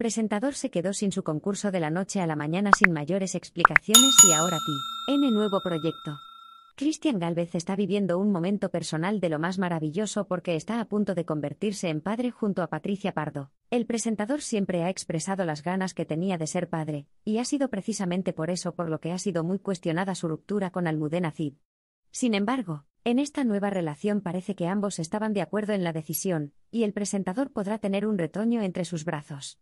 presentador se quedó sin su concurso de la noche a la mañana sin mayores explicaciones y ahora ti, el nuevo proyecto. Cristian Galvez está viviendo un momento personal de lo más maravilloso porque está a punto de convertirse en padre junto a Patricia Pardo. El presentador siempre ha expresado las ganas que tenía de ser padre, y ha sido precisamente por eso por lo que ha sido muy cuestionada su ruptura con Almudena Cid. Sin embargo, en esta nueva relación parece que ambos estaban de acuerdo en la decisión, y el presentador podrá tener un retoño entre sus brazos.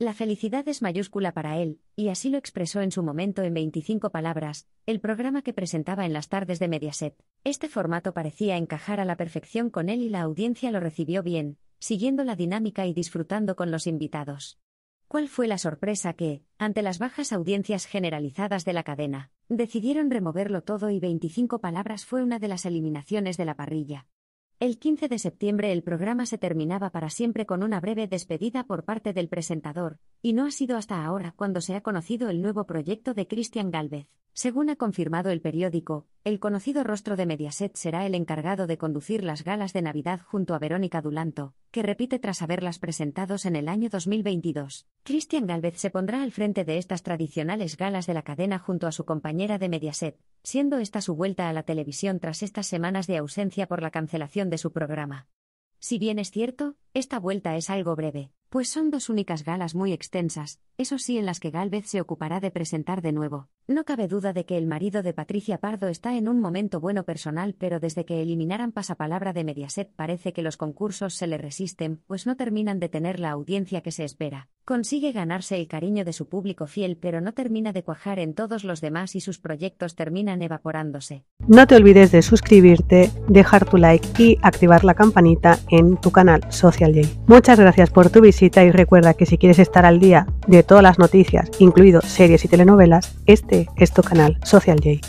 La felicidad es mayúscula para él, y así lo expresó en su momento en 25 palabras, el programa que presentaba en las tardes de Mediaset. Este formato parecía encajar a la perfección con él y la audiencia lo recibió bien, siguiendo la dinámica y disfrutando con los invitados. ¿Cuál fue la sorpresa que, ante las bajas audiencias generalizadas de la cadena, decidieron removerlo todo y 25 palabras fue una de las eliminaciones de la parrilla? El 15 de septiembre el programa se terminaba para siempre con una breve despedida por parte del presentador, y no ha sido hasta ahora cuando se ha conocido el nuevo proyecto de Cristian Galvez. Según ha confirmado el periódico, el conocido rostro de Mediaset será el encargado de conducir las galas de Navidad junto a Verónica Dulanto, que repite tras haberlas presentados en el año 2022. Cristian Galvez se pondrá al frente de estas tradicionales galas de la cadena junto a su compañera de Mediaset, siendo esta su vuelta a la televisión tras estas semanas de ausencia por la cancelación de su programa. Si bien es cierto, esta vuelta es algo breve, pues son dos únicas galas muy extensas, eso sí en las que Galvez se ocupará de presentar de nuevo. No cabe duda de que el marido de Patricia Pardo está en un momento bueno personal, pero desde que eliminaran pasapalabra de Mediaset parece que los concursos se le resisten, pues no terminan de tener la audiencia que se espera. Consigue ganarse el cariño de su público fiel pero no termina de cuajar en todos los demás y sus proyectos terminan evaporándose. No te olvides de suscribirte, dejar tu like y activar la campanita en tu canal Social J. Muchas gracias por tu visita y recuerda que si quieres estar al día de todas las noticias, incluido series y telenovelas, este es tu canal Social J.